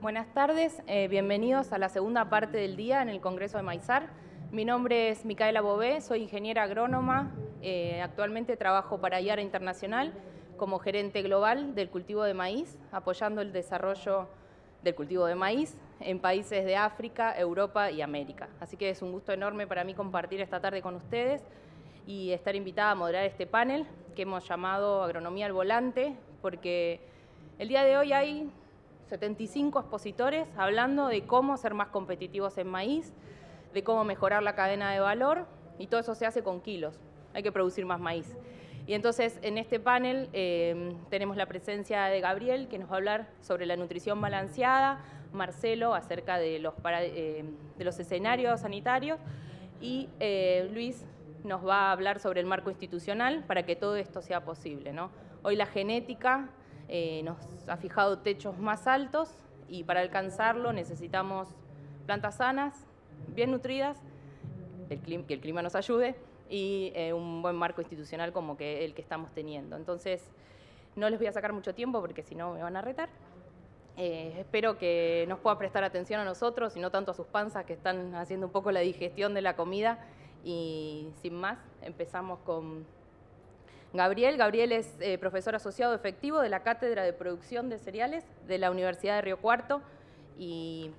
Buenas tardes, eh, bienvenidos a la segunda parte del día en el Congreso de Maizar. Mi nombre es Micaela Bobé, soy ingeniera agrónoma, eh, actualmente trabajo para IARA Internacional como gerente global del cultivo de maíz, apoyando el desarrollo del cultivo de maíz en países de África, Europa y América. Así que es un gusto enorme para mí compartir esta tarde con ustedes y estar invitada a moderar este panel que hemos llamado Agronomía al Volante, porque el día de hoy hay 75 expositores hablando de cómo ser más competitivos en maíz, de cómo mejorar la cadena de valor y todo eso se hace con kilos. Hay que producir más maíz. Y entonces en este panel eh, tenemos la presencia de Gabriel que nos va a hablar sobre la nutrición balanceada, Marcelo acerca de los, eh, escenarios sanitarios y eh, Luis nos va a hablar sobre el marco institucional para que todo esto sea posible. Hoy la genética eh, nos ha fijado techos más altos y para alcanzarlo necesitamos plantas sanas, bien nutridas, el clima, que el clima nos ayude y eh, un buen marco institucional como que el que estamos teniendo. Entonces, no les voy a sacar mucho tiempo porque si no me van a retar. Eh, espero que nos pueda prestar atención a nosotros y no tanto a sus panzas que están haciendo un poco la digestión de la comida. Y sin más, empezamos con Gabriel. Gabriel es eh, profesor asociado efectivo de la Cátedra de Producción de Cereales de la Universidad de Río Cuarto y...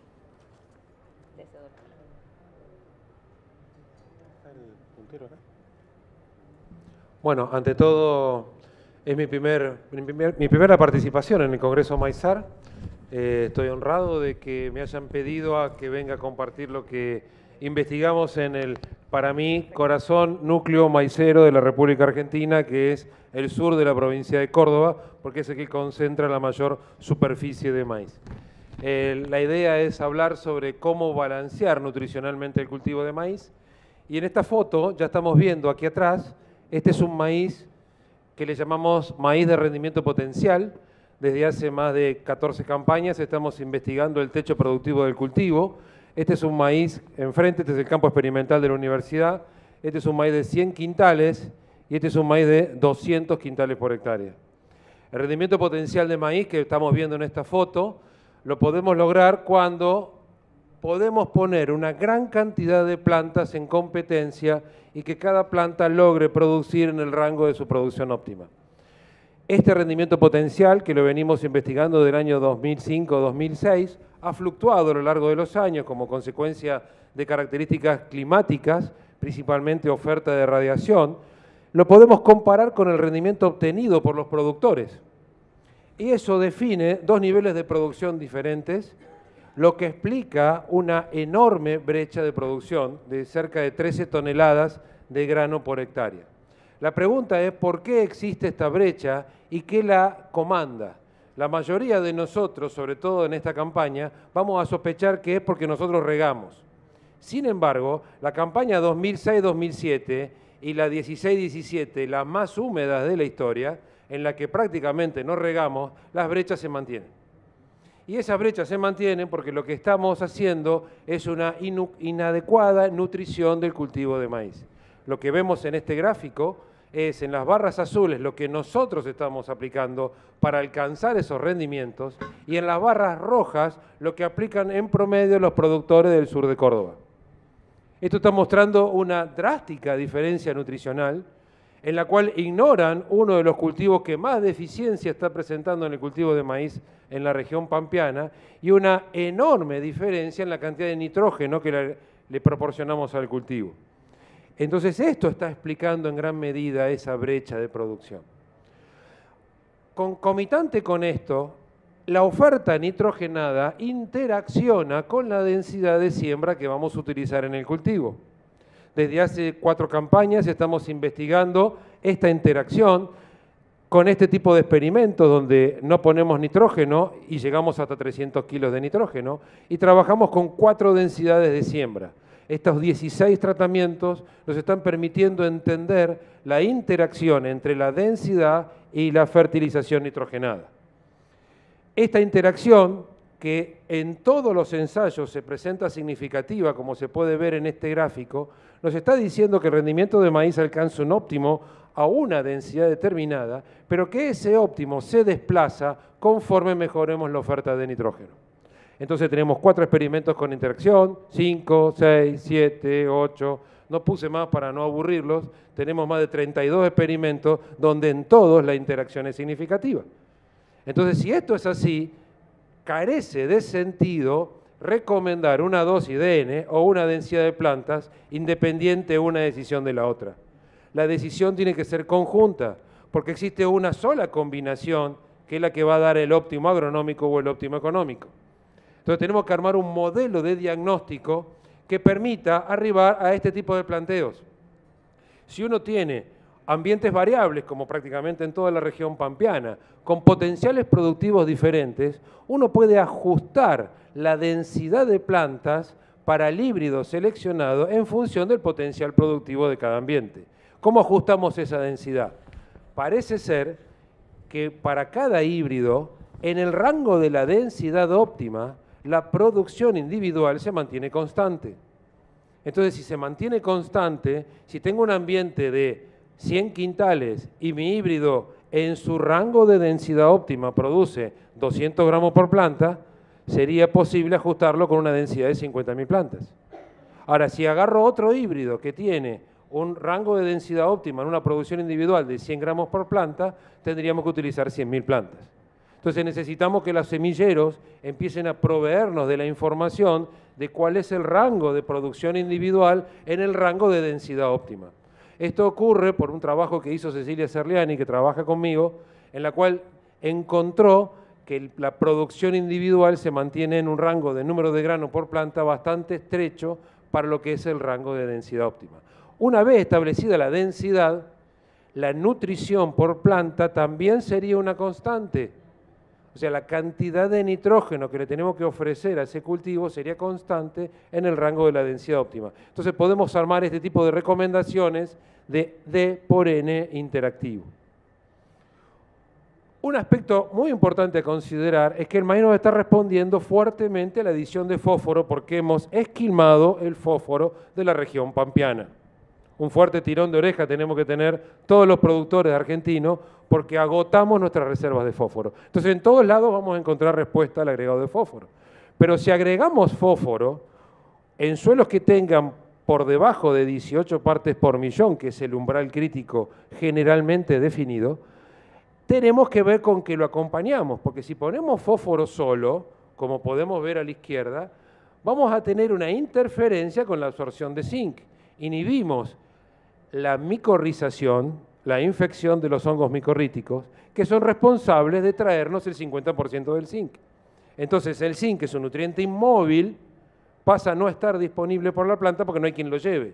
Bueno, ante todo, es mi, mi, primera participación en el Congreso Maizar. Eh, estoy honrado de que me hayan pedido a que venga a compartir lo que investigamos en el, para mí, corazón núcleo maicero de la República Argentina, que es el sur de la provincia de Córdoba, porque es el que concentra la mayor superficie de maíz. Eh, la idea es hablar sobre cómo balancear nutricionalmente el cultivo de maíz. Y en esta foto ya estamos viendo aquí atrás, este es un maíz que le llamamos maíz de rendimiento potencial. Desde hace más de 14 campañas estamos investigando el techo productivo del cultivo este es un maíz enfrente, este es el campo experimental de la universidad. Este es un maíz de 100 quintales y este es un maíz de 200 quintales por hectárea. El rendimiento potencial de maíz que estamos viendo en esta foto lo podemos lograr cuando podemos poner una gran cantidad de plantas en competencia y que cada planta logre producir en el rango de su producción óptima. Este rendimiento potencial, que lo venimos investigando del año 2005-2006, ha fluctuado a lo largo de los años como consecuencia de características climáticas, principalmente oferta de radiación, lo podemos comparar con el rendimiento obtenido por los productores. Y eso define dos niveles de producción diferentes, lo que explica una enorme brecha de producción de cerca de 13 toneladas de grano por hectárea. La pregunta es por qué existe esta brecha y qué la comanda. La mayoría de nosotros, sobre todo en esta campaña, vamos a sospechar que es porque nosotros regamos. Sin embargo, la campaña 2006-2007 y la 16-17, la más húmeda de la historia, en la que prácticamente no regamos, las brechas se mantienen. Y esas brechas se mantienen porque lo que estamos haciendo es una inadecuada nutrición del cultivo de maíz lo que vemos en este gráfico es en las barras azules lo que nosotros estamos aplicando para alcanzar esos rendimientos y en las barras rojas lo que aplican en promedio los productores del sur de Córdoba. Esto está mostrando una drástica diferencia nutricional en la cual ignoran uno de los cultivos que más deficiencia está presentando en el cultivo de maíz en la región pampeana y una enorme diferencia en la cantidad de nitrógeno que le proporcionamos al cultivo. Entonces esto está explicando en gran medida esa brecha de producción. Concomitante con esto, la oferta nitrogenada interacciona con la densidad de siembra que vamos a utilizar en el cultivo. Desde hace cuatro campañas estamos investigando esta interacción con este tipo de experimentos donde no ponemos nitrógeno y llegamos hasta 300 kilos de nitrógeno y trabajamos con cuatro densidades de siembra estos 16 tratamientos nos están permitiendo entender la interacción entre la densidad y la fertilización nitrogenada. Esta interacción, que en todos los ensayos se presenta significativa, como se puede ver en este gráfico, nos está diciendo que el rendimiento de maíz alcanza un óptimo a una densidad determinada, pero que ese óptimo se desplaza conforme mejoremos la oferta de nitrógeno. Entonces tenemos cuatro experimentos con interacción, cinco, seis, siete, ocho. no puse más para no aburrirlos, tenemos más de 32 experimentos donde en todos la interacción es significativa. Entonces, si esto es así, carece de sentido recomendar una dosis de N o una densidad de plantas independiente una decisión de la otra. La decisión tiene que ser conjunta, porque existe una sola combinación que es la que va a dar el óptimo agronómico o el óptimo económico. Entonces tenemos que armar un modelo de diagnóstico que permita arribar a este tipo de planteos. Si uno tiene ambientes variables, como prácticamente en toda la región pampeana, con potenciales productivos diferentes, uno puede ajustar la densidad de plantas para el híbrido seleccionado en función del potencial productivo de cada ambiente. ¿Cómo ajustamos esa densidad? Parece ser que para cada híbrido, en el rango de la densidad óptima, la producción individual se mantiene constante. Entonces, si se mantiene constante, si tengo un ambiente de 100 quintales y mi híbrido en su rango de densidad óptima produce 200 gramos por planta, sería posible ajustarlo con una densidad de 50.000 plantas. Ahora, si agarro otro híbrido que tiene un rango de densidad óptima en una producción individual de 100 gramos por planta, tendríamos que utilizar 100.000 plantas. Entonces necesitamos que los semilleros empiecen a proveernos de la información de cuál es el rango de producción individual en el rango de densidad óptima. Esto ocurre por un trabajo que hizo Cecilia Cerliani, que trabaja conmigo, en la cual encontró que la producción individual se mantiene en un rango de número de grano por planta bastante estrecho para lo que es el rango de densidad óptima. Una vez establecida la densidad, la nutrición por planta también sería una constante o sea, la cantidad de nitrógeno que le tenemos que ofrecer a ese cultivo sería constante en el rango de la densidad óptima. Entonces podemos armar este tipo de recomendaciones de D por N interactivo. Un aspecto muy importante a considerar es que el maíz nos está respondiendo fuertemente a la adición de fósforo porque hemos esquilmado el fósforo de la región pampiana un fuerte tirón de oreja tenemos que tener todos los productores argentinos porque agotamos nuestras reservas de fósforo. Entonces en todos lados vamos a encontrar respuesta al agregado de fósforo. Pero si agregamos fósforo en suelos que tengan por debajo de 18 partes por millón, que es el umbral crítico generalmente definido, tenemos que ver con que lo acompañamos, porque si ponemos fósforo solo, como podemos ver a la izquierda, vamos a tener una interferencia con la absorción de zinc. Inhibimos la micorrización, la infección de los hongos micorríticos, que son responsables de traernos el 50% del zinc. Entonces el zinc, que es un nutriente inmóvil, pasa a no estar disponible por la planta porque no hay quien lo lleve.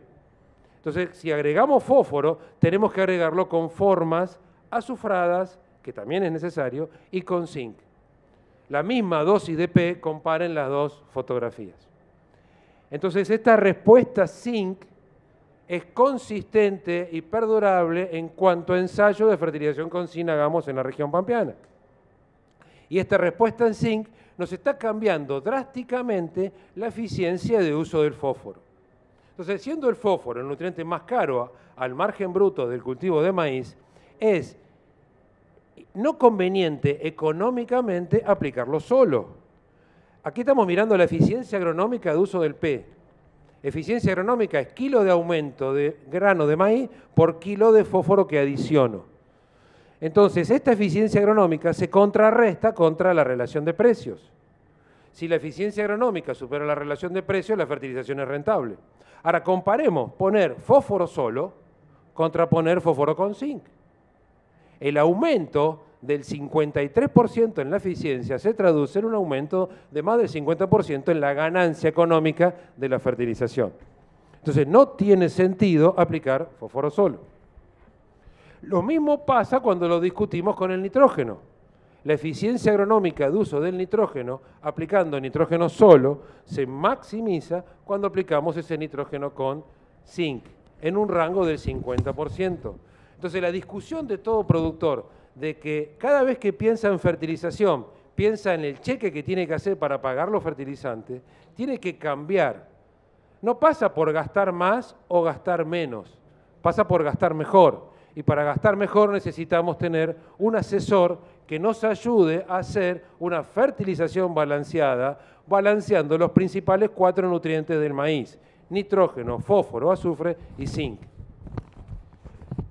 Entonces, si agregamos fósforo, tenemos que agregarlo con formas azufradas, que también es necesario, y con zinc. La misma dosis de P, comparen las dos fotografías. Entonces, esta respuesta zinc es consistente y perdurable en cuanto a ensayo de fertilización con zinc en la región pampeana. Y esta respuesta en zinc nos está cambiando drásticamente la eficiencia de uso del fósforo. Entonces, siendo el fósforo el nutriente más caro al margen bruto del cultivo de maíz, es no conveniente económicamente aplicarlo solo. Aquí estamos mirando la eficiencia agronómica de uso del P, Eficiencia agronómica es kilo de aumento de grano de maíz por kilo de fósforo que adiciono. Entonces, esta eficiencia agronómica se contrarresta contra la relación de precios. Si la eficiencia agronómica supera la relación de precios, la fertilización es rentable. Ahora, comparemos poner fósforo solo contra poner fósforo con zinc. El aumento del 53% en la eficiencia se traduce en un aumento de más del 50% en la ganancia económica de la fertilización. Entonces no tiene sentido aplicar fósforo solo. Lo mismo pasa cuando lo discutimos con el nitrógeno. La eficiencia agronómica de uso del nitrógeno aplicando nitrógeno solo se maximiza cuando aplicamos ese nitrógeno con zinc en un rango del 50%. Entonces la discusión de todo productor de que cada vez que piensa en fertilización, piensa en el cheque que tiene que hacer para pagar los fertilizantes, tiene que cambiar. No pasa por gastar más o gastar menos, pasa por gastar mejor. Y para gastar mejor necesitamos tener un asesor que nos ayude a hacer una fertilización balanceada, balanceando los principales cuatro nutrientes del maíz, nitrógeno, fósforo, azufre y zinc.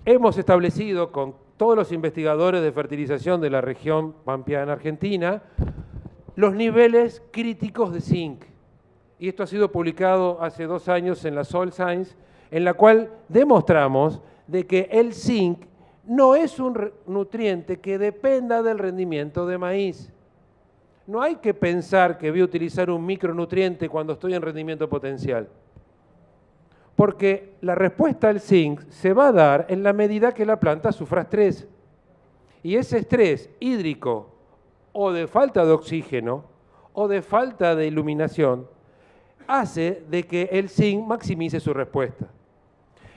Hemos establecido con todos los investigadores de fertilización de la región pampeana argentina los niveles críticos de zinc. Y esto ha sido publicado hace dos años en la Soil Science, en la cual demostramos de que el zinc no es un nutriente que dependa del rendimiento de maíz. No hay que pensar que voy a utilizar un micronutriente cuando estoy en rendimiento potencial. Porque la respuesta al zinc se va a dar en la medida que la planta sufra estrés. Y ese estrés hídrico o de falta de oxígeno o de falta de iluminación hace de que el zinc maximice su respuesta.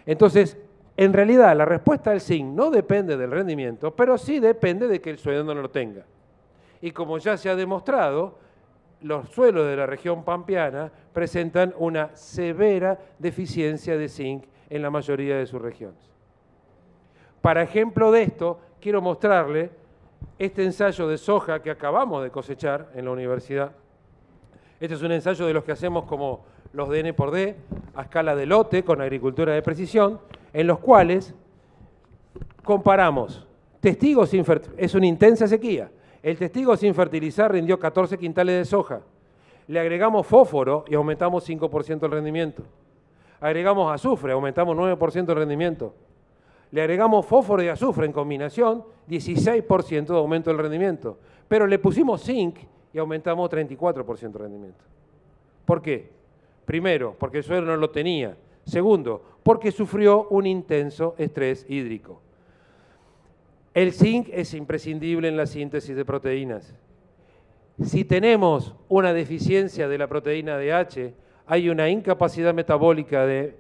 Entonces, en realidad la respuesta al zinc no depende del rendimiento, pero sí depende de que el suelo no lo tenga. Y como ya se ha demostrado, los suelos de la región pampeana presentan una severa deficiencia de zinc en la mayoría de sus regiones. Para ejemplo de esto, quiero mostrarle este ensayo de soja que acabamos de cosechar en la universidad. Este es un ensayo de los que hacemos como los de N por D, a escala de lote con agricultura de precisión, en los cuales comparamos testigos, sin es una intensa sequía, el testigo sin fertilizar rindió 14 quintales de soja. Le agregamos fósforo y aumentamos 5% el rendimiento. Agregamos azufre, aumentamos 9% el rendimiento. Le agregamos fósforo y azufre en combinación, 16% de aumento del rendimiento. Pero le pusimos zinc y aumentamos 34% de rendimiento. ¿Por qué? Primero, porque el suelo no lo tenía. Segundo, porque sufrió un intenso estrés hídrico. El zinc es imprescindible en la síntesis de proteínas. Si tenemos una deficiencia de la proteína de H, hay una incapacidad metabólica de,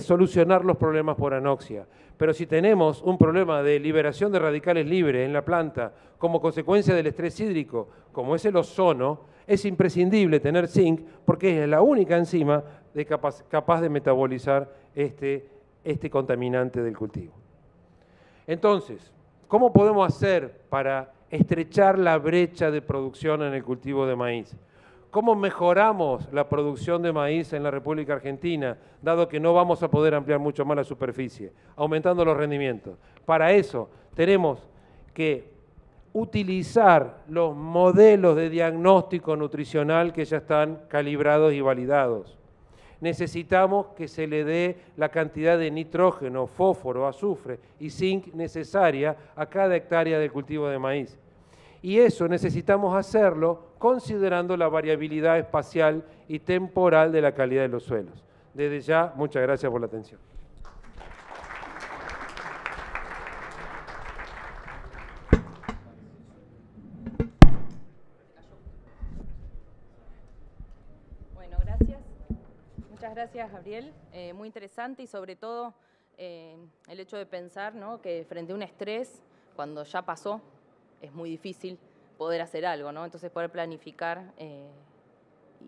solucionar los problemas por anoxia. Pero si tenemos un problema de liberación de radicales libres en la planta como consecuencia del estrés hídrico, como es el ozono, es imprescindible tener zinc porque es la única enzima capaz, de metabolizar este, este contaminante del cultivo. Entonces, ¿cómo podemos hacer para estrechar la brecha de producción en el cultivo de maíz? ¿Cómo mejoramos la producción de maíz en la República Argentina, dado que no vamos a poder ampliar mucho más la superficie, aumentando los rendimientos? Para eso tenemos que utilizar los modelos de diagnóstico nutricional que ya están calibrados y validados necesitamos que se le dé la cantidad de nitrógeno, fósforo, azufre y zinc necesaria a cada hectárea de cultivo de maíz. Y eso necesitamos hacerlo considerando la variabilidad espacial y temporal de la calidad de los suelos. Desde ya, muchas gracias por la atención. gracias, Gabriel. Eh, muy interesante y sobre todo eh, el hecho de pensar que frente a un estrés, cuando ya pasó, es muy difícil poder hacer algo, ¿no? Entonces poder planificar eh,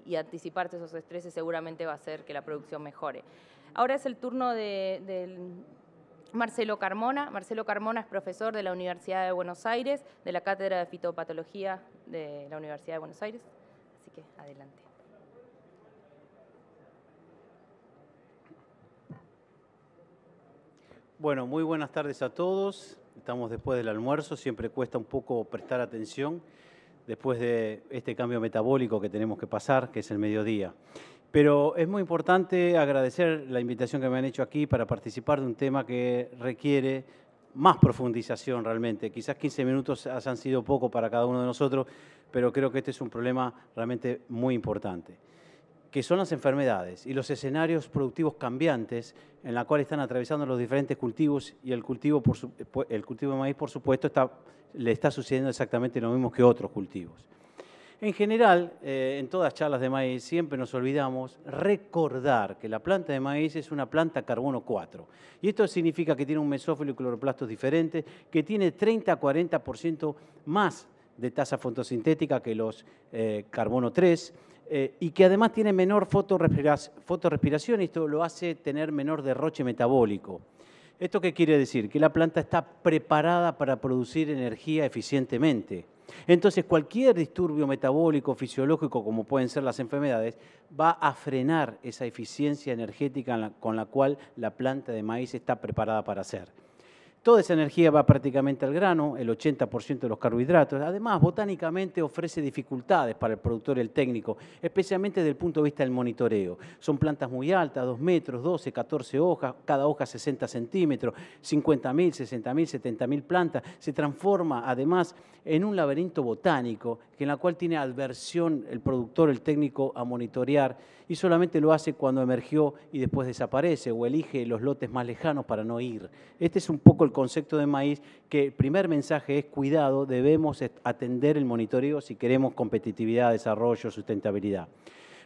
y anticiparte esos estreses seguramente va a hacer que la producción mejore. Ahora es el turno de, de Marcelo Carmona. Marcelo Carmona es profesor de la Universidad de Buenos Aires, de la Cátedra de Fitopatología de la Universidad de Buenos Aires. Así que adelante. Bueno, muy buenas tardes a todos. Estamos después del almuerzo, siempre cuesta un poco prestar atención después de este cambio metabólico que tenemos que pasar, que es el mediodía. Pero es muy importante agradecer la invitación que me han hecho aquí para participar de un tema que requiere más profundización realmente. Quizás 15 minutos han sido poco para cada uno de nosotros, pero creo que este es un problema realmente muy importante que son las enfermedades y los escenarios productivos cambiantes en la cual están atravesando los diferentes cultivos y el cultivo, eh, el cultivo de maíz, por supuesto, está, le está sucediendo exactamente lo mismo que otros cultivos. En general, eh, en todas charlas de maíz siempre nos olvidamos recordar que la planta de maíz es una planta carbono 4. Y esto significa que tiene un mesófilo y cloroplastos diferentes, que tiene 30 40% más de tasa fotosintética que los eh, carbono 3, eh, y que además tiene menor fotorespiración y esto lo hace tener menor derroche metabólico. ¿Esto qué quiere decir? Que la planta está preparada para producir energía eficientemente. Entonces, cualquier disturbio metabólico, fisiológico, como pueden ser las enfermedades, va a frenar esa eficiencia energética con la cual la planta de maíz está preparada para hacer. Toda esa energía va prácticamente al grano, el 80% de los carbohidratos. Además, botánicamente ofrece dificultades para el productor y el técnico, especialmente desde el punto de vista del monitoreo. Son plantas muy altas, 2 metros, 12, 14 hojas, cada hoja 60 centímetros, 50.000, 60.000, 70.000 plantas. Se transforma además en un laberinto botánico en la cual tiene adversión el productor, el técnico a monitorear y solamente lo hace cuando emergió y después desaparece o elige los lotes más lejanos para no ir. Este es un poco el concepto de maíz que el primer mensaje es cuidado, debemos atender el monitoreo si queremos competitividad, desarrollo, sustentabilidad.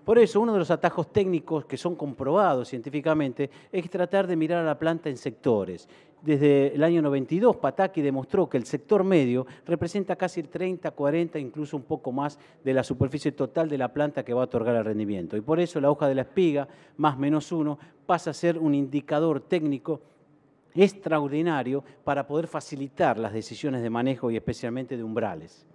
Por eso, uno de los atajos técnicos que son comprobados científicamente es tratar de mirar a la planta en sectores. Desde el año 92, Pataki demostró que el sector medio representa casi el 30, 40, incluso un poco más de la superficie total de la planta que va a otorgar el rendimiento. Y por eso la hoja de la espiga, más menos uno, pasa a ser un indicador técnico extraordinario para poder facilitar las decisiones de manejo y especialmente de umbrales.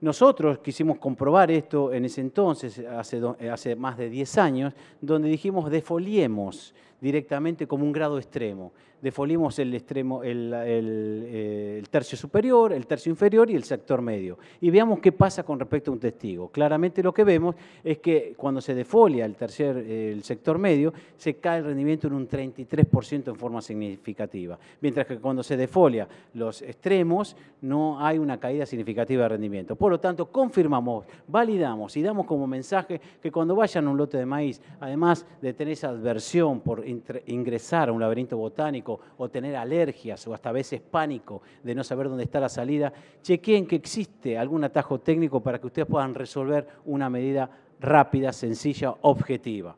Nosotros quisimos comprobar esto en ese entonces, hace, eh, más de 10 años, donde dijimos defoliemos directamente como un grado extremo defolimos el, extremo, eh, el, tercio superior, el tercio inferior y el sector medio. Y veamos qué pasa con respecto a un testigo. Claramente lo que vemos es que cuando se defolia el, tercer, el sector medio, se cae el rendimiento en un 33% en forma significativa. Mientras que cuando se defolia los extremos, no hay una caída significativa de rendimiento. Por lo tanto, confirmamos, validamos y damos como mensaje que cuando vayan a un lote de maíz, además de tener esa adversión por ingresar a un laberinto botánico, o, tener alergias o hasta a veces pánico de no saber dónde está la salida, chequeen que existe algún atajo técnico para que ustedes puedan resolver una medida rápida, sencilla, objetiva.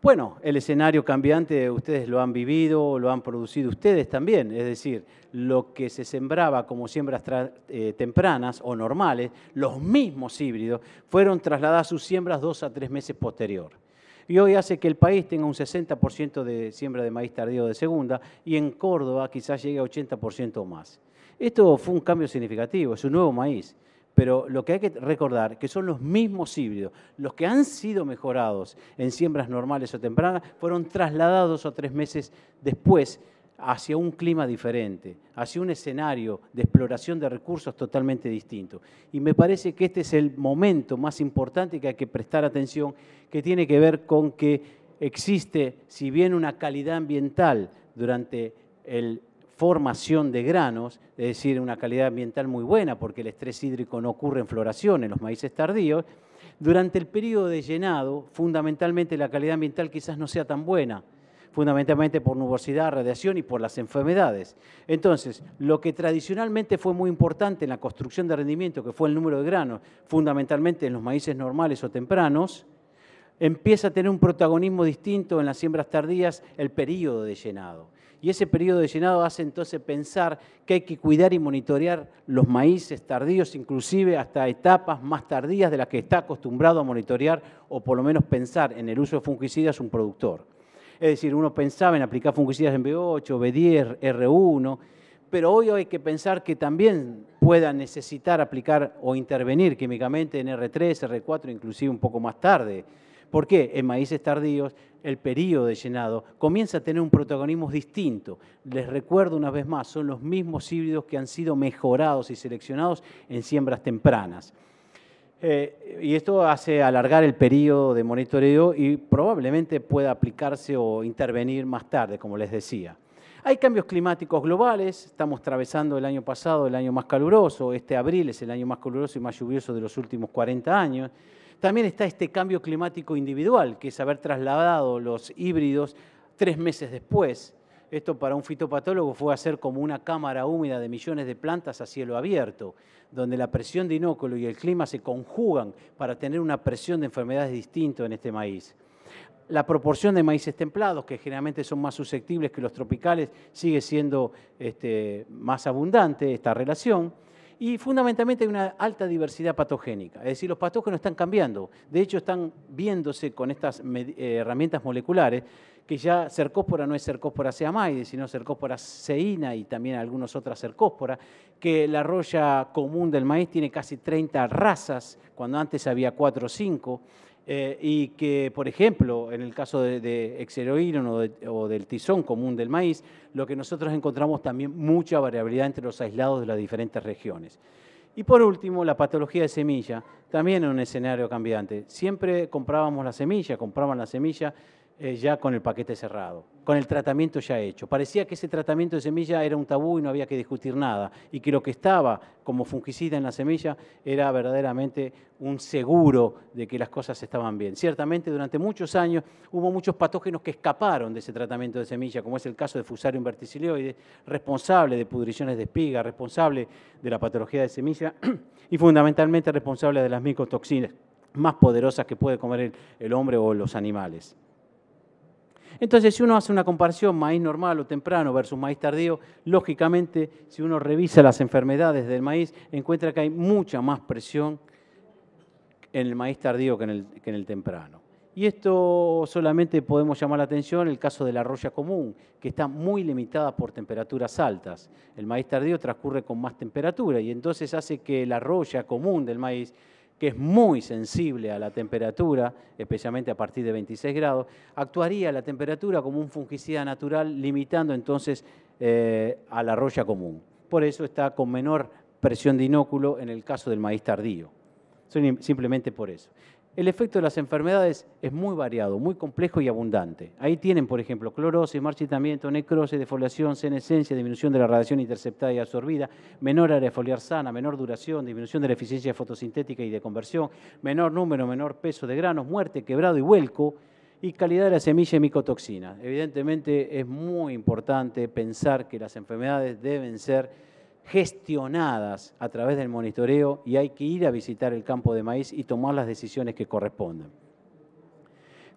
Bueno, el escenario cambiante ustedes lo han vivido, lo han producido ustedes también, es decir, lo que se sembraba como siembras eh, tempranas o normales, los mismos híbridos, fueron trasladadas a sus siembras dos a tres meses posterior y hoy hace que el país tenga un 60% de siembra de maíz tardío de segunda y en Córdoba quizás llegue a 80% o más. Esto fue un cambio significativo, es un nuevo maíz, pero lo que hay que recordar que son los mismos híbridos, los que han sido mejorados en siembras normales o tempranas, fueron trasladados a tres meses después hacia un clima diferente, hacia un escenario de exploración de recursos totalmente distinto. Y me parece que este es el momento más importante que hay que prestar atención, que tiene que ver con que existe, si bien una calidad ambiental durante la formación de granos, es decir, una calidad ambiental muy buena porque el estrés hídrico no ocurre en floración en los maíces tardíos, durante el periodo de llenado, fundamentalmente la calidad ambiental quizás no sea tan buena fundamentalmente por nubosidad, radiación y por las enfermedades. Entonces, lo que tradicionalmente fue muy importante en la construcción de rendimiento, que fue el número de granos, fundamentalmente en los maíces normales o tempranos, empieza a tener un protagonismo distinto en las siembras tardías el período de llenado. Y ese periodo de llenado hace entonces pensar que hay que cuidar y monitorear los maíces tardíos, inclusive hasta etapas más tardías de las que está acostumbrado a monitorear o por lo menos pensar en el uso de fungicidas un productor. Es decir, uno pensaba en aplicar fungicidas en B8, B10, R1, pero hoy hay que pensar que también pueda necesitar aplicar o intervenir químicamente en R3, R4, inclusive un poco más tarde. ¿Por qué? En maíces tardíos el periodo de llenado comienza a tener un protagonismo distinto. Les recuerdo una vez más, son los mismos híbridos que han sido mejorados y seleccionados en siembras tempranas. Eh, y esto hace alargar el periodo de monitoreo y probablemente pueda aplicarse o intervenir más tarde, como les decía. Hay cambios climáticos globales, estamos atravesando el año pasado, el año más caluroso, este abril es el año más caluroso y más lluvioso de los últimos 40 años. También está este cambio climático individual, que es haber trasladado los híbridos tres meses después esto para un fitopatólogo fue hacer como una cámara húmeda de millones de plantas a cielo abierto, donde la presión de inóculo y el clima se conjugan para tener una presión de enfermedades distinto en este maíz. La proporción de maíces templados, que generalmente son más susceptibles que los tropicales, sigue siendo este, más abundante esta relación y fundamentalmente hay una alta diversidad patogénica. Es decir, los patógenos están cambiando. De hecho, están viéndose con estas eh, herramientas moleculares que ya cercóspora no es cercóspora seamaide, sino cercóspora seína y también algunas otras cercósporas, que la roya común del maíz tiene casi 30 razas, cuando antes había 4 o 5, eh, y que, por ejemplo, en el caso de, de o, del tizón común del maíz, lo que nosotros encontramos también mucha variabilidad entre los aislados de las diferentes regiones. Y por último, la patología de semilla, también en un escenario cambiante. Siempre comprábamos la semilla, compraban la semilla eh, ya con el paquete cerrado, con el tratamiento ya hecho. Parecía que ese tratamiento de semilla era un tabú y no había que discutir nada, y que lo que estaba como fungicida en la semilla era verdaderamente un seguro de que las cosas estaban bien. Ciertamente durante muchos años hubo muchos patógenos que escaparon de ese tratamiento de semilla, como es el caso de Fusarium verticilioides, responsable de pudriciones de espiga, responsable de la patología de semilla y fundamentalmente responsable de las micotoxinas más poderosas que puede comer el hombre o los animales. Entonces, si uno hace una comparación maíz normal o temprano versus maíz tardío, lógicamente, si uno revisa las enfermedades del maíz, encuentra que hay mucha más presión en el maíz tardío que en el, temprano. Y esto solamente podemos llamar la atención en el caso de la roya común, que está muy limitada por temperaturas altas. El maíz tardío transcurre con más temperatura y entonces hace que la roya común del maíz que es muy sensible a la temperatura, especialmente a partir de 26 grados, actuaría la temperatura como un fungicida natural, limitando entonces eh, a la roya común. Por eso está con menor presión de inóculo en el caso del maíz tardío. Simplemente por eso. El efecto de las enfermedades es muy variado, muy complejo y abundante. Ahí tienen, por ejemplo, clorosis, marchitamiento, necrosis, defoliación, senescencia, disminución de la radiación interceptada y absorbida, menor área foliar sana, menor duración, disminución de la eficiencia fotosintética y de conversión, menor número, menor peso de granos, muerte, quebrado y vuelco, y calidad de la semilla y micotoxina. Evidentemente es muy importante pensar que las enfermedades deben ser gestionadas a través del monitoreo y hay que ir a visitar el campo de maíz y tomar las decisiones que correspondan.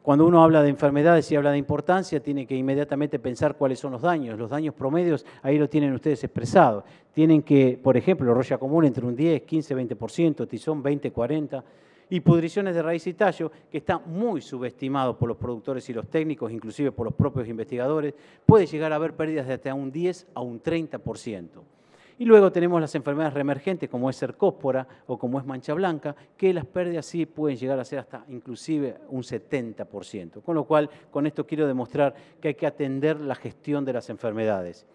Cuando uno habla de enfermedades y habla de importancia, tiene que inmediatamente pensar cuáles son los daños. Los daños promedios, ahí lo tienen ustedes expresado. Tienen que, por ejemplo, roya común entre un 10, 15, 20%, tizón 20, 40%, y pudriciones de raíz y tallo, que está muy subestimado por los productores y los técnicos, inclusive por los propios investigadores, puede llegar a haber pérdidas de hasta un 10 a un 30%. Y luego tenemos las enfermedades reemergentes, como es cercóspora o como es mancha blanca, que las pérdidas sí pueden llegar a ser hasta inclusive un 70%. Con lo cual, con esto quiero demostrar que hay que atender la gestión de las enfermedades.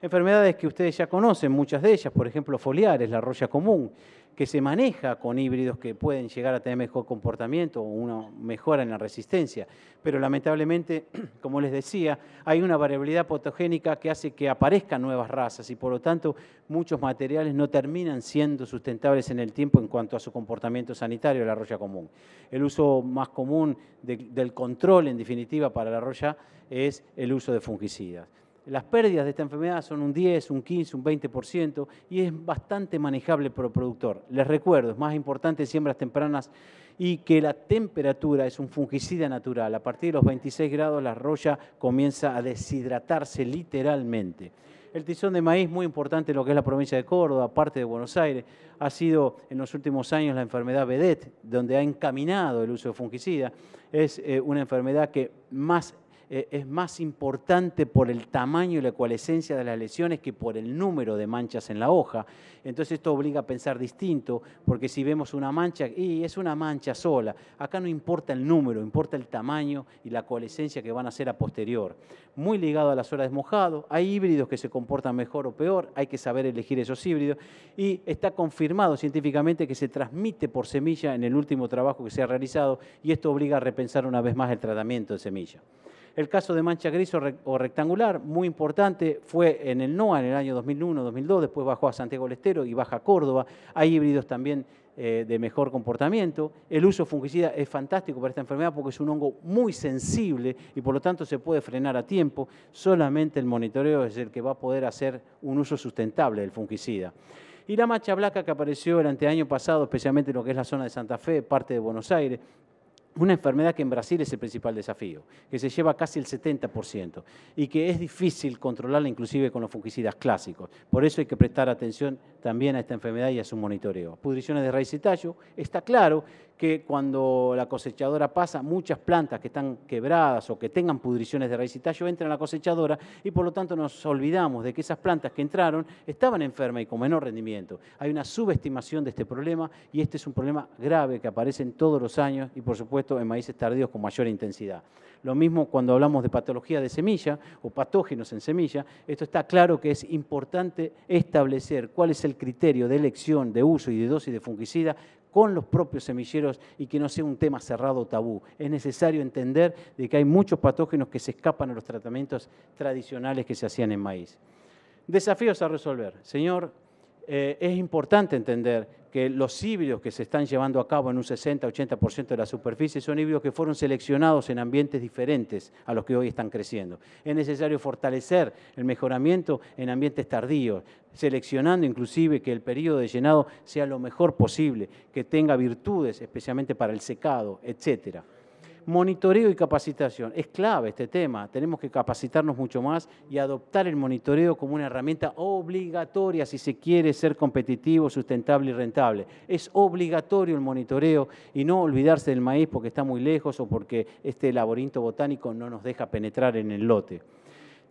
Enfermedades que ustedes ya conocen, muchas de ellas, por ejemplo, foliares, la roya común, que se maneja con híbridos que pueden llegar a tener mejor comportamiento o una mejora en la resistencia. Pero lamentablemente, como les decía, hay una variabilidad patogénica que hace que aparezcan nuevas razas y por lo tanto muchos materiales no terminan siendo sustentables en el tiempo en cuanto a su comportamiento sanitario de la roya común. El uso más común del control, en definitiva, para la roya es el uso de fungicidas. Las pérdidas de esta enfermedad son un 10, un 15, un 20% y es bastante manejable para el productor. Les recuerdo, es más importante siembras tempranas y que la temperatura es un fungicida natural. A partir de los 26 grados la roya comienza a deshidratarse literalmente. El tizón de maíz, muy importante en lo que es la provincia de Córdoba, aparte de Buenos Aires, ha sido en los últimos años la enfermedad bedet, donde ha encaminado el uso de fungicida. Es eh, una enfermedad que más eh, es más importante por el tamaño y la coalescencia de las lesiones que por el número de manchas en la hoja. Entonces esto obliga a pensar distinto, porque si vemos una mancha, y es una mancha sola, acá no importa el número, importa el tamaño y la coalescencia que van a ser a posterior. Muy ligado a las horas de mojado, hay híbridos que se comportan mejor o peor, hay que saber elegir esos híbridos, y está confirmado científicamente que se transmite por semilla en el último trabajo que se ha realizado, y esto obliga a repensar una vez más el tratamiento de semilla. El caso de mancha gris o, rectangular, muy importante, fue en el NOA en el año 2001-2002, después bajó a Santiago del Estero y baja a Córdoba. Hay híbridos también eh, de mejor comportamiento. El uso fungicida es fantástico para esta enfermedad porque es un hongo muy sensible y por lo tanto se puede frenar a tiempo. Solamente el monitoreo es el que va a poder hacer un uso sustentable del fungicida. Y la mancha blanca que apareció el anteaño pasado, especialmente en lo que es la zona de Santa Fe, parte de Buenos Aires, una enfermedad que en Brasil es el principal desafío, que se lleva casi el 70% y que es difícil controlarla inclusive con los fungicidas clásicos. Por eso hay que prestar atención también a esta enfermedad y a su monitoreo. Pudriciones de raíz y tallo, está claro que cuando la cosechadora pasa, muchas plantas que están quebradas o que tengan pudriciones de raíz y tallo entran a la cosechadora y por lo tanto nos olvidamos de que esas plantas que entraron estaban enfermas y con menor rendimiento. Hay una subestimación de este problema y este es un problema grave que aparece en todos los años y por supuesto en maíces tardíos con mayor intensidad. Lo mismo cuando hablamos de patología de semilla o patógenos en semilla, esto está claro que es importante establecer cuál es el criterio de elección, de uso y de dosis de fungicida con los propios semilleros y que no sea un tema cerrado o tabú. Es necesario entender de que hay muchos patógenos que se escapan a los tratamientos tradicionales que se hacían en maíz. Desafíos a resolver. Señor, eh, es importante entender que los híbridos que se están llevando a cabo en un 60-80% de la superficie son híbridos que fueron seleccionados en ambientes diferentes a los que hoy están creciendo. Es necesario fortalecer el mejoramiento en ambientes tardíos, seleccionando inclusive que el periodo de llenado sea lo mejor posible, que tenga virtudes, especialmente para el secado, etcétera. Monitoreo y capacitación. Es clave este tema. Tenemos que capacitarnos mucho más y adoptar el monitoreo como una herramienta obligatoria si se quiere ser competitivo, sustentable y rentable. Es obligatorio el monitoreo y no olvidarse del maíz porque está muy lejos o porque este laberinto botánico no nos deja penetrar en el lote.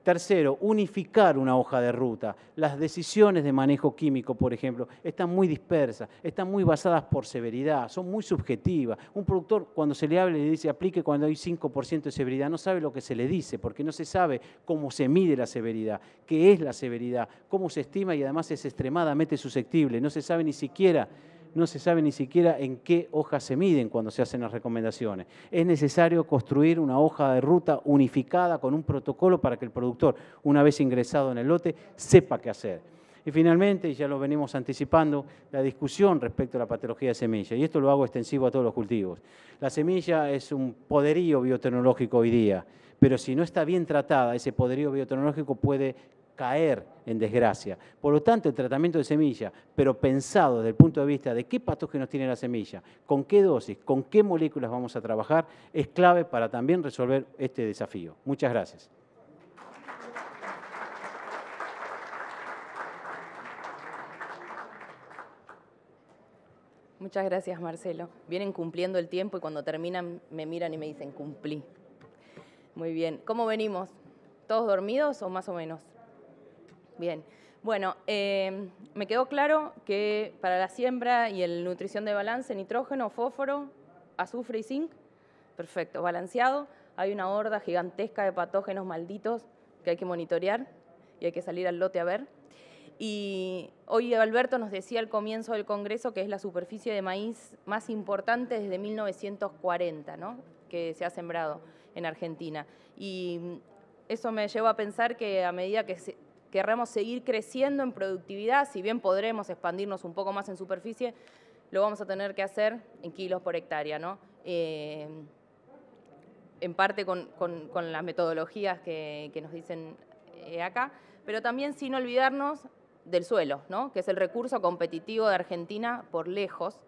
Tercero, unificar una hoja de ruta. Las decisiones de manejo químico, por ejemplo, están muy dispersas, están muy basadas por severidad, son muy subjetivas. Un productor cuando se le habla le dice aplique cuando hay 5% de severidad, no sabe lo que se le dice, porque no se sabe cómo se mide la severidad, qué es la severidad, cómo se estima y además es extremadamente susceptible, no se sabe ni siquiera no se sabe ni siquiera en qué hojas se miden cuando se hacen las recomendaciones. Es necesario construir una hoja de ruta unificada con un protocolo para que el productor, una vez ingresado en el lote, sepa qué hacer. Y finalmente, y ya lo venimos anticipando, la discusión respecto a la patología de semilla. Y esto lo hago extensivo a todos los cultivos. La semilla es un poderío biotecnológico hoy día, pero si no está bien tratada, ese poderío biotecnológico puede caer en desgracia. Por lo tanto, el tratamiento de semilla, pero pensado desde el punto de vista de qué nos tiene la semilla, con qué dosis, con qué moléculas vamos a trabajar, es clave para también resolver este desafío. Muchas gracias. Muchas gracias, Marcelo. Vienen cumpliendo el tiempo y cuando terminan me miran y me dicen, cumplí. Muy bien. ¿Cómo venimos? ¿Todos dormidos o más o menos? Bien, bueno, eh, me quedó claro que para la siembra y el nutrición de balance, nitrógeno, fósforo, azufre y zinc, perfecto, balanceado. Hay una horda gigantesca de patógenos malditos que hay que monitorear y hay que salir al lote a ver. Y hoy Alberto nos decía al comienzo del Congreso que es la superficie de maíz más importante desde 1940, ¿no? que se ha sembrado en Argentina. Y eso me llevó a pensar que a medida que se, querremos seguir creciendo en productividad, si bien podremos expandirnos un poco más en superficie, lo vamos a tener que hacer en kilos por hectárea, ¿no? Eh, en parte con, las metodologías que, nos dicen eh, acá, pero también sin olvidarnos del suelo, ¿no? que es el recurso competitivo de Argentina por lejos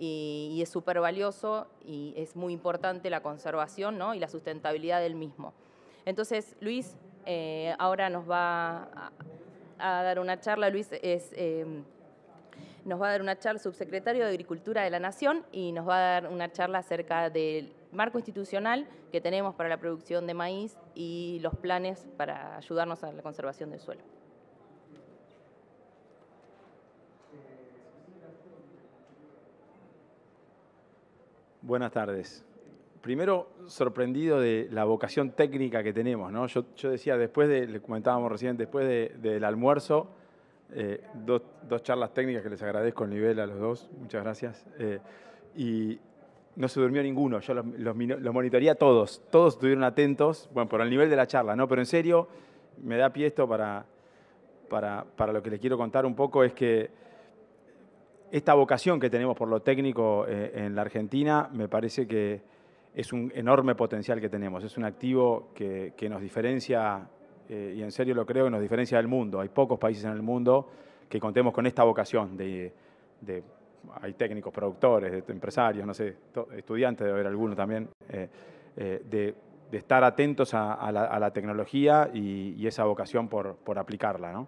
y, es súper valioso y es muy importante la conservación y la sustentabilidad del mismo. Entonces, Luis, eh, ahora nos va a, dar una charla, Luis es, em, nos va a dar una charla, subsecretario de Agricultura de la Nación, y nos va a dar una charla acerca del marco institucional que tenemos para la producción de maíz y los planes para ayudarnos a la conservación del suelo. Buenas tardes primero sorprendido de la vocación técnica que tenemos, Yo, decía, después de, le comentábamos recién, después del almuerzo, eh, dos, charlas técnicas que les agradezco el nivel a los dos, muchas gracias. Eh, y no se durmió ninguno, yo los, los, a todos, todos estuvieron atentos, bueno, por el nivel de la charla, ¿no? Pero en serio, me da pie esto para, para, lo que les quiero contar un poco, es que esta vocación que tenemos por lo técnico eh, en la Argentina, me parece que es un enorme potencial que tenemos, es un activo que, nos diferencia, eh, y en serio lo creo, que nos diferencia del mundo. Hay pocos países en el mundo que contemos con esta vocación de, hay técnicos, productores, empresarios, no sé, estudiantes debe haber alguno también, eh, eh, de, estar atentos a, la, tecnología y, esa vocación por, por aplicarla, ¿no?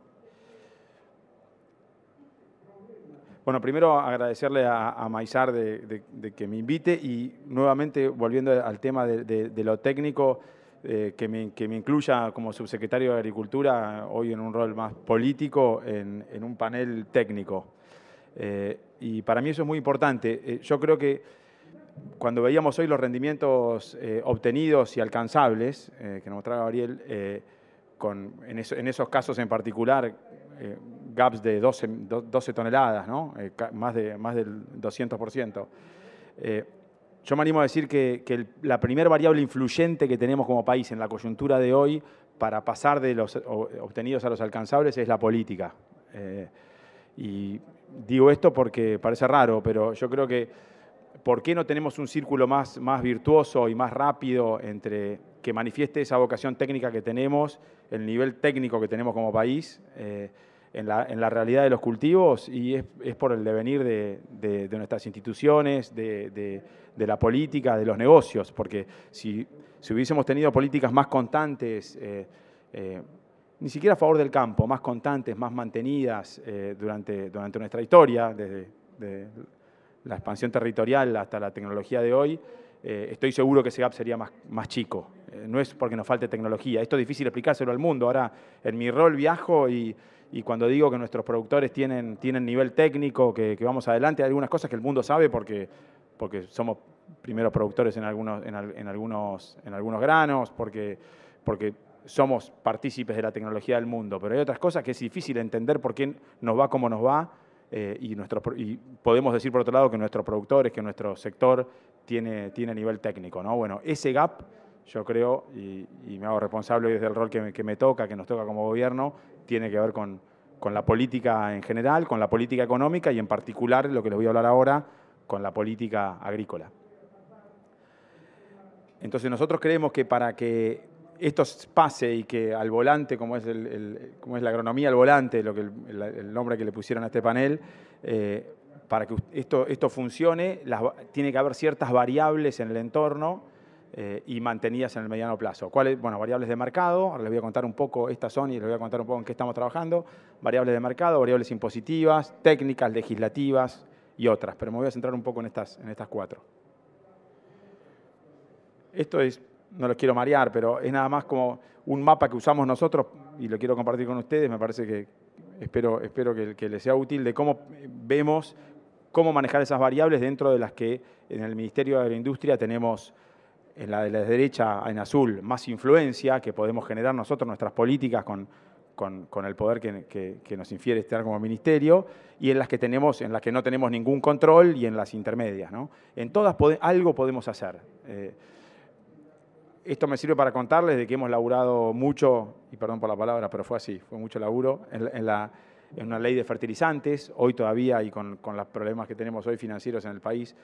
Bueno, primero agradecerle a, Maizar de, que me invite y nuevamente volviendo al tema de, lo técnico, eh, que, me, incluya como subsecretario de Agricultura, hoy en un rol más político, en, un panel técnico. Eh, y para mí eso es muy importante. Eh, yo creo que cuando veíamos hoy los rendimientos obtenidos y alcanzables que nos mostraba Gabriel, en, esos casos en particular eh, gaps de 12, 12 toneladas, eh, más, de, más del 200%. Eh, yo me animo a decir que, la primera variable influyente que tenemos como país en la coyuntura de hoy para pasar de los obtenidos a los alcanzables es la política. y digo esto porque parece raro, pero yo creo que ¿por qué no tenemos un círculo más, más virtuoso y más rápido entre que manifieste esa vocación técnica que tenemos, el nivel técnico que tenemos como país eh, en, la, realidad de los cultivos y es, por el devenir de, nuestras instituciones, de, la política, de los negocios, porque si, hubiésemos tenido políticas más constantes, eh, eh, ni siquiera a favor del campo, más constantes, más mantenidas durante, durante nuestra historia, desde la expansión territorial hasta la tecnología de hoy, estoy seguro que ese gap sería más, más chico. Eh, no es porque nos falte tecnología. Esto es difícil explicárselo al mundo. Ahora, en mi rol viajo y, cuando digo que nuestros productores tienen, tienen nivel técnico, que, vamos adelante, hay algunas cosas que el mundo sabe porque, porque somos primeros productores en algunos, en, algunos, en algunos granos, porque, porque somos partícipes de la tecnología del mundo, pero hay otras cosas que es difícil entender por qué nos va como nos va eh, y, podemos decir por otro lado que nuestros productores, que nuestro sector tiene, tiene nivel técnico. ¿no? Bueno, ese gap yo creo, y, me hago responsable desde el rol que me, toca, que nos toca como gobierno, tiene que ver con, la política en general, con la política económica y en particular, lo que les voy a hablar ahora, con la política agrícola. Entonces nosotros creemos que para que esto pase y que al volante, como es, como es la agronomía al volante, lo que el, nombre que le pusieron a este panel, eh, para que esto, funcione, tiene que haber ciertas variables en el entorno eh, y mantenidas en el mediano plazo. ¿Cuáles? Bueno, variables de mercado, ahora les voy a contar un poco estas son y les voy a contar un poco en qué estamos trabajando. Variables de mercado, variables impositivas, técnicas legislativas y otras, pero me voy a centrar un poco en estas, en estas cuatro. Esto es, no los quiero marear, pero es nada más como un mapa que usamos nosotros y lo quiero compartir con ustedes, me parece que espero, espero que, que les sea útil de cómo vemos cómo manejar esas variables dentro de las que en el Ministerio de Agroindustria tenemos en la de la derecha, en azul, más influencia que podemos generar nosotros nuestras políticas con, el poder que, nos infiere estar como ministerio, y en las que tenemos, en las que no tenemos ningún control y en las intermedias. ¿no? En todas algo podemos hacer. Eh, esto me sirve para contarles de que hemos laburado mucho, y perdón por la palabra, pero fue así, fue mucho laburo, en, en una ley de fertilizantes. Hoy todavía, y con, con, los problemas que tenemos hoy financieros en el país,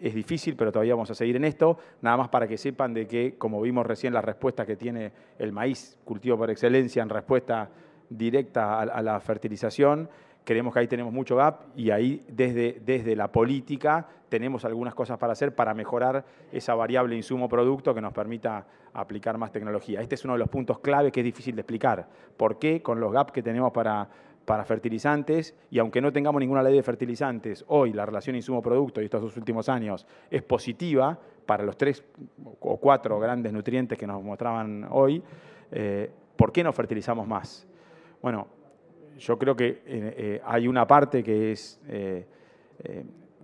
es difícil, pero todavía vamos a seguir en esto, nada más para que sepan de que, como vimos recién, la respuesta que tiene el maíz, cultivo por excelencia, en respuesta directa a, la fertilización, creemos que ahí tenemos mucho gap y ahí desde, desde la política tenemos algunas cosas para hacer para mejorar esa variable insumo-producto que nos permita aplicar más tecnología. Este es uno de los puntos clave que es difícil de explicar. ¿Por qué con los gaps que tenemos para para fertilizantes y aunque no tengamos ninguna ley de fertilizantes, hoy la relación insumo-producto y estos dos últimos años es positiva para los tres o cuatro grandes nutrientes que nos mostraban hoy, eh, ¿por qué no fertilizamos más? Bueno, yo creo que eh, eh, hay una parte que es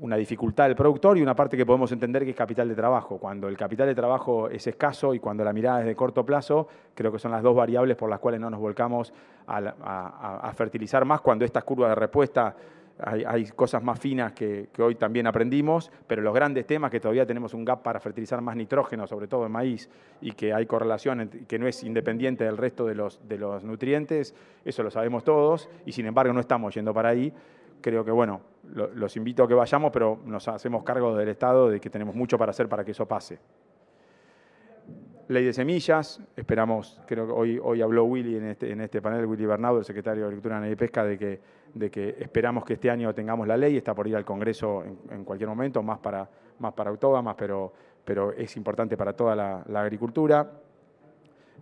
una dificultad del productor y una parte que podemos entender que es capital de trabajo. Cuando el capital de trabajo es escaso y cuando la mirada es de corto plazo, creo que son las dos variables por las cuales no nos volcamos a, fertilizar más cuando estas curvas de respuesta hay, cosas más finas que, hoy también aprendimos, pero los grandes temas que todavía tenemos un gap para fertilizar más nitrógeno, sobre todo en maíz, y que hay correlación que no es independiente del resto de los, de los nutrientes, eso lo sabemos todos, y sin embargo no estamos yendo para ahí creo que, bueno, los invito a que vayamos, pero nos hacemos cargo del Estado de que tenemos mucho para hacer para que eso pase. Ley de semillas, esperamos, creo que hoy, hoy habló Willy en este, este panel, Willy Bernardo, el secretario de Agricultura y Pesca, de que, esperamos que este año tengamos la ley, está por ir al Congreso en, cualquier momento, más para, más para autógamas, pero, es importante para toda la agricultura.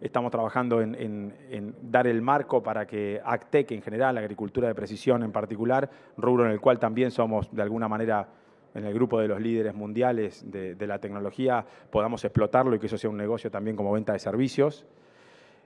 Estamos trabajando en, dar el marco para que ACTEC en general, la agricultura de precisión en particular, rubro en el cual también somos de alguna manera en el grupo de los líderes mundiales de, de la tecnología, podamos explotarlo y que eso sea un negocio también como venta de servicios.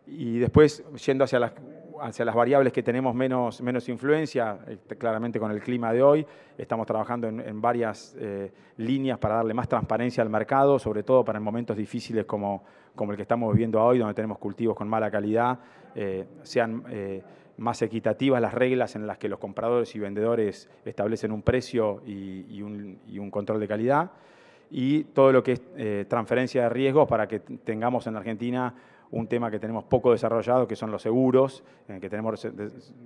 Y después, yendo hacia las hacia las variables que tenemos menos, menos influencia, este, claramente con el clima de hoy, estamos trabajando en, varias eh, líneas para darle más transparencia al mercado, sobre todo para momentos difíciles como, el que estamos viviendo hoy, donde tenemos cultivos con mala calidad, eh, sean eh, más equitativas las reglas en las que los compradores y vendedores establecen un precio y, un, y un control de calidad, y todo lo que es transferencia de riesgos para que tengamos en la Argentina un tema que tenemos poco desarrollado, que son los seguros, en que tenemos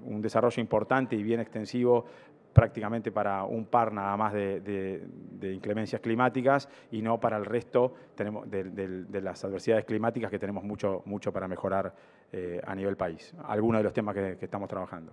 un desarrollo importante y bien extensivo prácticamente para un par nada más de, inclemencias climáticas y no para el resto tenemos de, las adversidades climáticas que tenemos mucho, mucho para mejorar eh, a nivel país. Algunos de los temas que, estamos trabajando.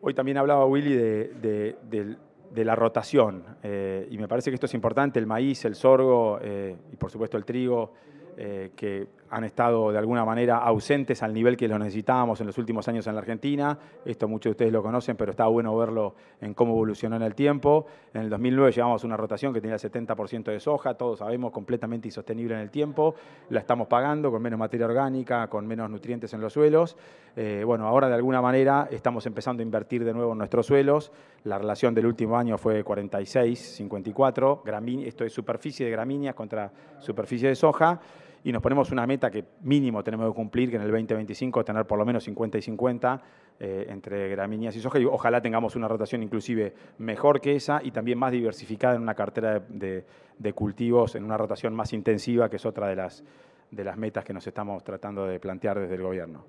Hoy también hablaba Willy del de la rotación. Eh, y me parece que esto es importante, el maíz, el sorgo eh, y por supuesto el trigo eh, que han estado de alguna manera ausentes al nivel que los necesitábamos en los últimos años en la Argentina. Esto muchos de ustedes lo conocen, pero está bueno verlo en cómo evolucionó en el tiempo. En el 2009 llevamos una rotación que tenía 70% de soja, todos sabemos, completamente insostenible en el tiempo. La estamos pagando con menos materia orgánica, con menos nutrientes en los suelos. Eh, bueno, ahora de alguna manera estamos empezando a invertir de nuevo en nuestros suelos. La relación del último año fue 46, 54. Esto es superficie de gramíneas contra superficie de soja y nos ponemos una meta que mínimo tenemos que cumplir, que en el 2025 tener por lo menos 50 y 50 eh, entre gramíneas y soja. Y ojalá tengamos una rotación inclusive mejor que esa y también más diversificada en una cartera de, cultivos, en una rotación más intensiva, que es otra de las, de las metas que nos estamos tratando de plantear desde el gobierno.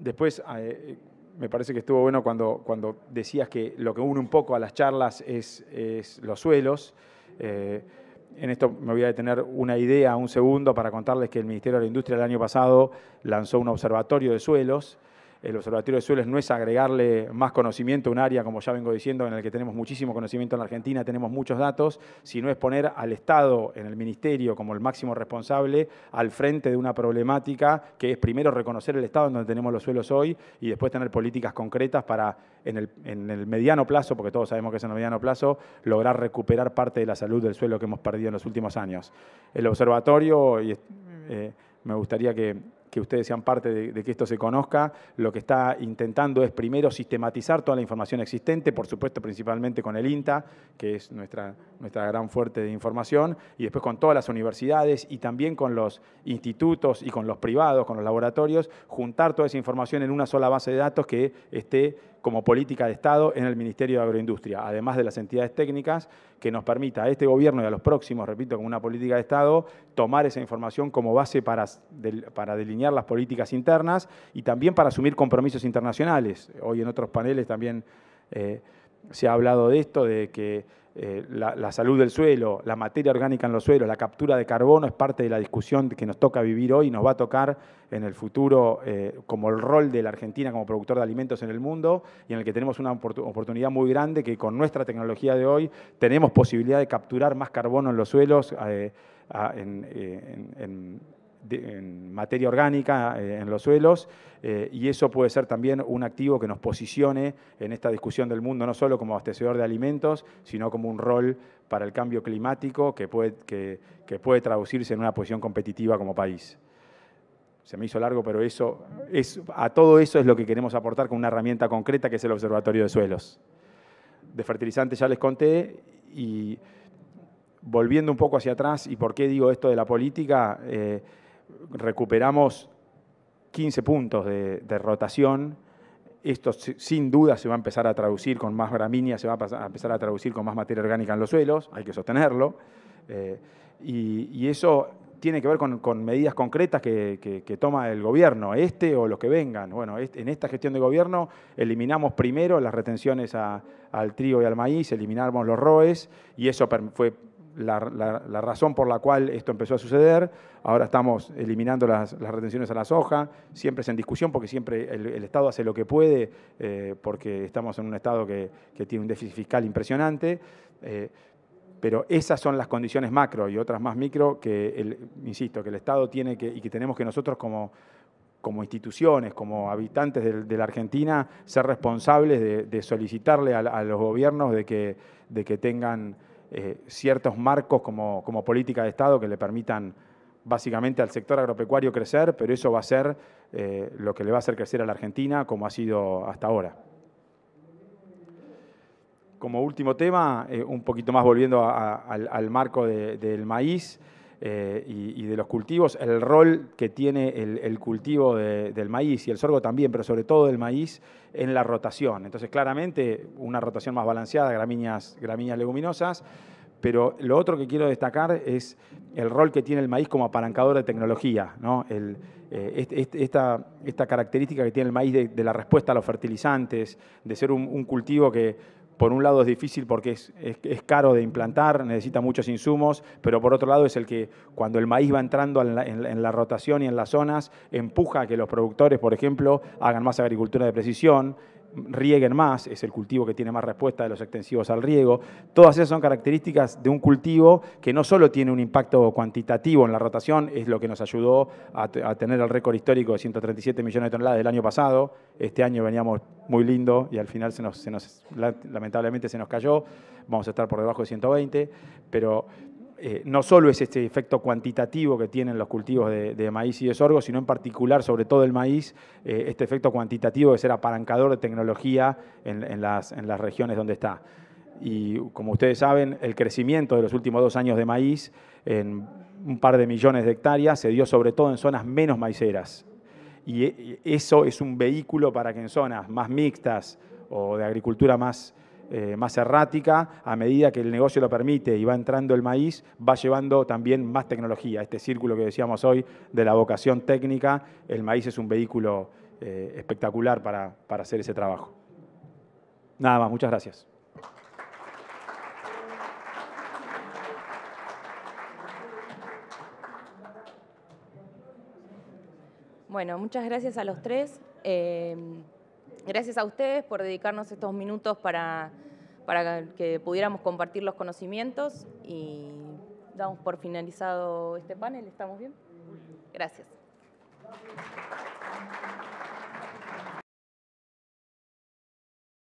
Después, ah, eh, eh, me parece que estuvo bueno cuando, cuando decías que lo que une un poco a las charlas es, los suelos en esto me voy a detener una idea, un segundo, para contarles que el Ministerio de Industria el año pasado lanzó un observatorio de suelos el Observatorio de Suelos no es agregarle más conocimiento a un área, como ya vengo diciendo, en el que tenemos muchísimo conocimiento en la Argentina, tenemos muchos datos, sino es poner al Estado en el Ministerio como el máximo responsable al frente de una problemática que es primero reconocer el Estado en donde tenemos los suelos hoy y después tener políticas concretas para en el, mediano plazo, porque todos sabemos que es en el mediano plazo, lograr recuperar parte de la salud del suelo que hemos perdido en los últimos años. El observatorio, y, eh, me gustaría que que ustedes sean parte de, que esto se conozca. Lo que está intentando es primero sistematizar toda la información existente, por supuesto principalmente con el INTA, que es nuestra, nuestra gran fuerte de información, y después con todas las universidades y también con los institutos y con los privados, con los laboratorios, juntar toda esa información en una sola base de datos que esté como política de Estado en el Ministerio de Agroindustria, además de las entidades técnicas que nos permita a este gobierno y a los próximos, repito, con una política de Estado, tomar esa información como base para, para delinear las políticas internas y también para asumir compromisos internacionales. Hoy en otros paneles también eh, se ha hablado de esto, de que eh, la, salud del suelo, la materia orgánica en los suelos, la captura de carbono es parte de la discusión que nos toca vivir hoy y nos va a tocar en el futuro eh, como el rol de la Argentina como productor de alimentos en el mundo y en el que tenemos una oportunidad muy grande que con nuestra tecnología de hoy tenemos posibilidad de capturar más carbono en los suelos. Eh, materia orgánica eh, en los suelos eh, y eso puede ser también un activo que nos posicione en esta discusión del mundo, no solo como abastecedor de alimentos, sino como un rol para el cambio climático que puede, que, puede traducirse en una posición competitiva como país. Se me hizo largo, pero eso es, a todo eso es lo que queremos aportar con una herramienta concreta que es el Observatorio de Suelos. De fertilizantes ya les conté y volviendo un poco hacia atrás y por qué digo esto de la política, eh, recuperamos 15 puntos de, rotación. Esto sin duda se va a empezar a traducir con más gramínea, se va a empezar a traducir con más materia orgánica en los suelos, hay que sostenerlo. Eh, y, eso tiene que ver con, medidas concretas que, toma el gobierno, este o los que vengan. Bueno, en esta gestión de gobierno eliminamos primero las retenciones al trigo y al maíz, eliminamos los ROES y eso fue la, razón por la cual esto empezó a suceder. Ahora estamos eliminando las, retenciones a la soja, siempre es en discusión porque siempre el, Estado hace lo que puede, eh, porque estamos en un Estado que, tiene un déficit fiscal impresionante. Eh, pero esas son las condiciones macro y otras más micro que, el, insisto, que el Estado tiene que, y que tenemos que nosotros como, como instituciones, como habitantes de, la Argentina, ser responsables de, solicitarle a, los gobiernos de que, de que tengan eh, ciertos marcos como, política de Estado que le permitan básicamente al sector agropecuario crecer, pero eso va a ser eh, lo que le va a hacer crecer a la Argentina como ha sido hasta ahora. Como último tema, eh, un poquito más volviendo al, marco del maíz, eh, y, de los cultivos, el rol que tiene el, cultivo del maíz y el sorgo también, pero sobre todo del maíz en la rotación. Entonces, claramente, una rotación más balanceada, gramíneas, gramíneas leguminosas, pero lo otro que quiero destacar es el rol que tiene el maíz como apalancador de tecnología, ¿no? Eh, este, este, esta, característica que tiene el maíz de, la respuesta a los fertilizantes, de ser un cultivo que por un lado es difícil porque es, caro de implantar, necesita muchos insumos, pero por otro lado es el que cuando el maíz va entrando en la, en la, rotación y en las zonas, empuja a que los productores, por ejemplo, hagan más agricultura de precisión, rieguen más, es el cultivo que tiene más respuesta de los extensivos al riego. Todas esas son características de un cultivo que no solo tiene un impacto cuantitativo en la rotación, es lo que nos ayudó a, tener el récord histórico de 137 millones de toneladas del año pasado. Este año veníamos muy lindo y al final lamentablemente se nos cayó. Vamos a estar por debajo de 120, pero eh, no solo es este efecto cuantitativo que tienen los cultivos de, maíz y de sorgo, sino en particular, sobre todo el maíz, eh, este efecto cuantitativo de ser apalancador de tecnología en, las, en las regiones donde está. Y como ustedes saben, el crecimiento de los últimos dos años de maíz en un par de millones de hectáreas se dio sobre todo en zonas menos maiceras. Y eh, eso es un vehículo para que en zonas más mixtas o de agricultura más eh, más errática, a medida que el negocio lo permite y va entrando el maíz, va llevando también más tecnología. Este círculo que decíamos hoy de la vocación técnica, el maíz es un vehículo eh, espectacular para, hacer ese trabajo. Nada más, muchas gracias. Bueno, muchas gracias a los tres. Eh, Gracias a ustedes por dedicarnos estos minutos para, para que pudiéramos compartir los conocimientos y damos por finalizado este panel. ¿Estamos bien? Gracias.